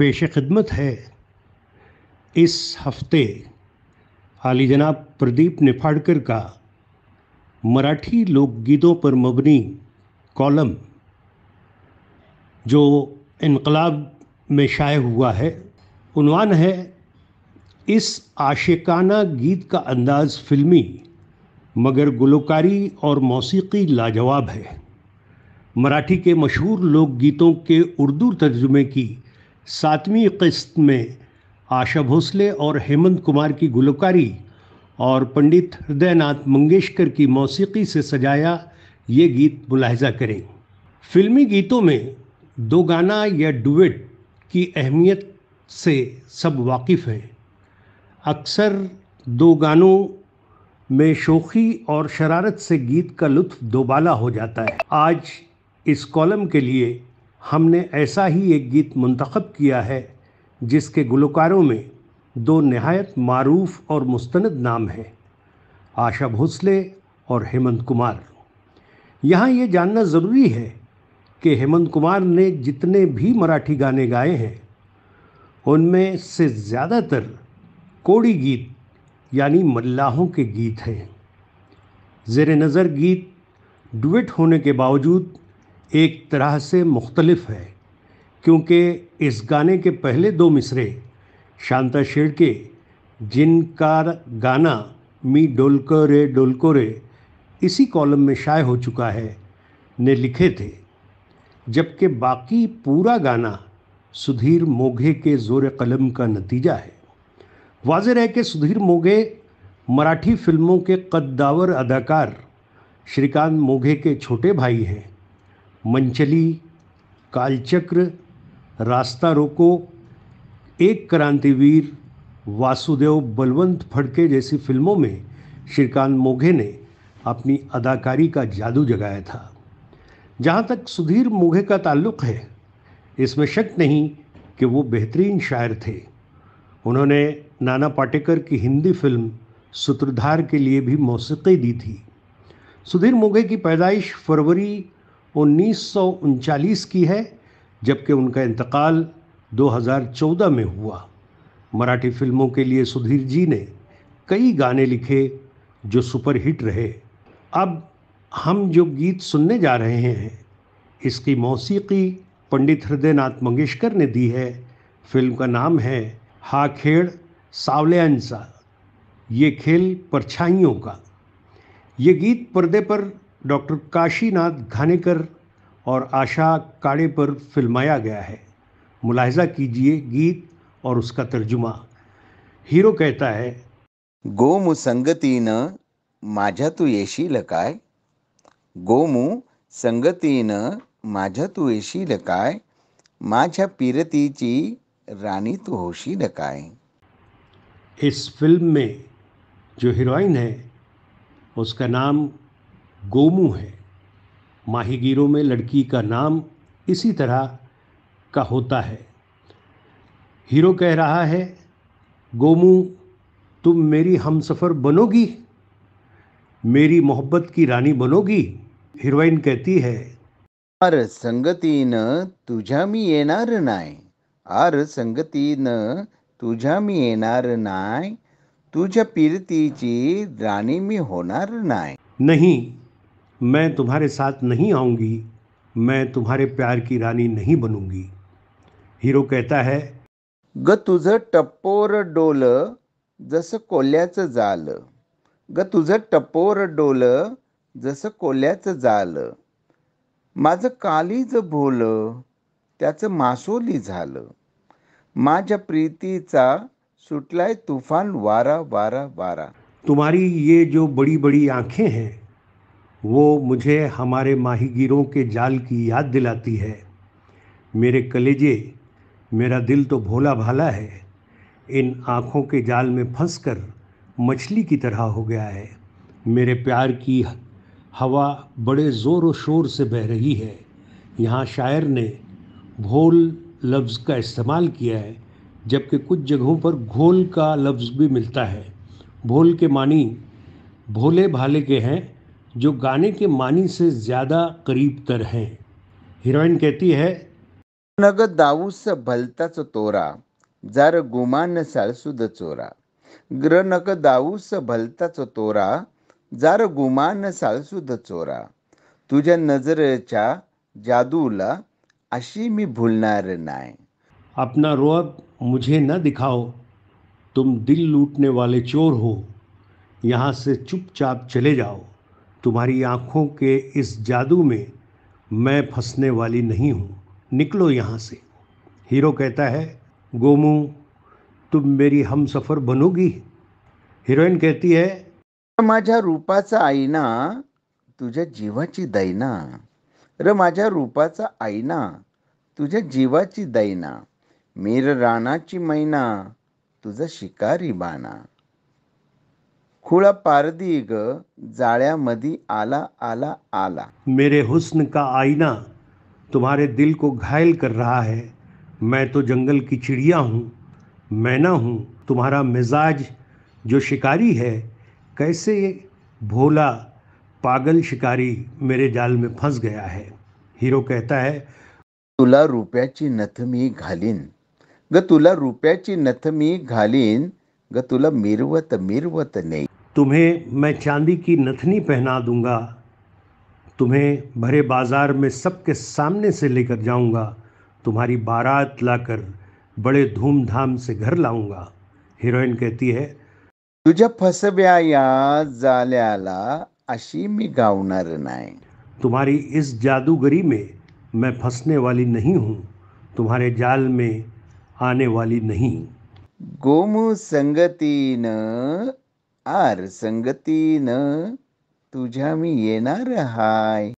पेश खिदमत है इस हफ्ते आली जनाब प्रदीप निफाड़कर का मराठी लोकगीतों पर मबनी कॉलम जो इनकलाब में शाये हुआ है उनवान है इस आशिकाना गीत का अंदाज़ फिल्मी मगर गुलकारी और मौसीकी लाजवाब है मराठी के मशहूर लोकगीतों के उर्दू तर्जुमे की सातवीं किस्त में आशा भोसले और हेमंत कुमार की गुलकारी और पंडित हृदयनाथ मंगेशकर की मौसीकी से सजाया ये गीत मुलाहजा करें फिल्मी गीतों में दो गाना या डुएट की अहमियत से सब वाकिफ़ हैं अक्सर दो गानों में शोखी और शरारत से गीत का लुत्फ दोबाला हो जाता है आज इस कॉलम के लिए हमने ऐसा ही एक गीत मंतखब किया है जिसके गुलकारों में दो नहायत मारूफ और मुस्तंद नाम हैं आशा भोसले और हेमंत कुमार यहाँ ये जानना ज़रूरी है कि हेमंत कुमार ने जितने भी मराठी गाने गाए हैं उनमें से ज़्यादातर कोड़ी गीत यानी मल्लाहों के गीत हैं जेर नज़र गीत डुएट होने के बावजूद एक तरह से मुख्तलफ है क्योंकि इस गाने के पहले दो मिसरे शांता शेड़के जिनका गाना मी डोलको रे डोलको रे इसी कॉलम में शाये हो चुका है ने लिखे थे जबकि बाकी पूरा गाना सुधीर मोघे के ज़ोर कलम का नतीजा है वाज है कि सुधीर मोघे मराठी फिल्मों के कद्दावर अदाकार श्रीकांत मोघे के छोटे भाई हैं मंचली कालचक्र रास्ता रोको एक क्रांतिवीर वासुदेव बलवंत फड़के जैसी फिल्मों में श्रीकांत मोघे ने अपनी अदाकारी का जादू जगाया था जहाँ तक सुधीर मोघे का ताल्लुक है इसमें शक नहीं कि वो बेहतरीन शायर थे उन्होंने नाना पाटेकर की हिंदी फिल्म सूत्रधार के लिए भी मौसीकी दी थी सुधीर मोघे की पैदाइश फरवरी उन्नीस की है जबकि उनका इंतकाल 2014 में हुआ मराठी फिल्मों के लिए सुधीर जी ने कई गाने लिखे जो सुपरहिट रहे अब हम जो गीत सुनने जा रहे हैं इसकी मौसीकी पंडित हृदयनाथ मंगेशकर ने दी है फिल्म का नाम है हा खेड़ सावल्यानसा ये खेल परछाइयों का ये गीत पर्दे पर डॉक्टर काशीनाथ घानेकर और आशा काड़े पर फिल्माया गया है मुलाहजा कीजिए गीत और उसका तर्जुमा हीरो कहता है गोमु न माझा तू येशील काय संगती न माझा तू येशील काय माझ्या ची रानी तू होशील काय इस फिल्म में जो हीरोइन है उसका नाम गोमू है माहिगीरों में लड़की का नाम इसी तरह का होता है हीरो कह रहा है गोमू तुम मेरी हमसफ़र बनोगी मेरी मोहब्बत की रानी बनोगी हीरोइन कहती है आर न तुझा मी येणार नाही आर न तुझा मी येणार नाही तुझ्या पिरतीची राणी मी होणार नाही नहीं मैं तुम्हारे साथ नहीं आऊँगी मैं तुम्हारे प्यार की रानी नहीं बनूंगी हीरो कहता है ग तुझ टपोर डोल जस कोल्याचं जाल ग तुझ टपोर डोल जस कोल्याचं जाल माझं कालीज भोल त्याचं मासोली झालं माझ्या प्रीतीचा सुटलाय तूफान वारा वारा वारा तुम्हारी ये जो बड़ी बड़ी आंखें हैं वो मुझे हमारे माहीगीरों के जाल की याद दिलाती है मेरे कलेजे मेरा दिल तो भोला भाला है इन आँखों के जाल में फंस कर मछली की तरह हो गया है मेरे प्यार की हवा बड़े ज़ोर व शोर से बह रही है यहाँ शायर ने भोल लफ्ज़ का इस्तेमाल किया है जबकि कुछ जगहों पर घोल का लफ्ज़ भी मिलता है भोल के मानी भोले भाले के हैं जो गाने के मानी से ज़्यादा करीब तर है हीरोइन कहती है नग दाऊस भलताच तोरा जार गुमान साळसुद चोरा ग्र ग्रनक दाऊस भलताच तोरा जार गुमान साळसुद चोरा तुझे नजर चा जादूला अशी मी भूलणार नाही अपना रोअब मुझे न दिखाओ तुम दिल लूटने वाले चोर हो यहाँ से चुपचाप चले जाओ तुम्हारी आँखों के इस जादू में मैं फंसने वाली नहीं हूँ निकलो यहाँ से हीरो कहता है गोमू तुम मेरी हम सफ़र बनोगी हीरोइन कहती है माझ्या रूपाचा आईना तुझ्या जीवाची दैना र माझ्या रूपाचा आईना तुझ्या जीवाची दैना मीर राणाची मैना तुझा शिकारी बाना खुला पारदी ग मदी आला आला आला मेरे हुस्न का आईना तुम्हारे दिल को घायल कर रहा है मैं तो जंगल की चिड़िया हूँ ना हूँ तुम्हारा मिजाज जो शिकारी है कैसे भोला पागल शिकारी मेरे जाल में फंस गया है हीरो कहता है तुला रुपया नथ मी घालीन ग तुला रुपया नथ घालीन गतुला मिरुवत तो मिरवत तो मिरवत नहीं तुम्हें मैं चांदी की नथनी पहना दूंगा तुम्हें भरे बाजार में सबके सामने से लेकर जाऊंगा तुम्हारी बारात लाकर बड़े धूमधाम से घर लाऊंगा हीरोइन कहती है तुझे फसव्या जाल्याला अशी मी गावणार नाही तुम्हारी इस जादूगरी में मैं फंसने वाली नहीं हूँ तुम्हारे जाल में आने वाली नहीं गोमू संगतीन, आर संगतीन, तुझ्या मी येणार हाय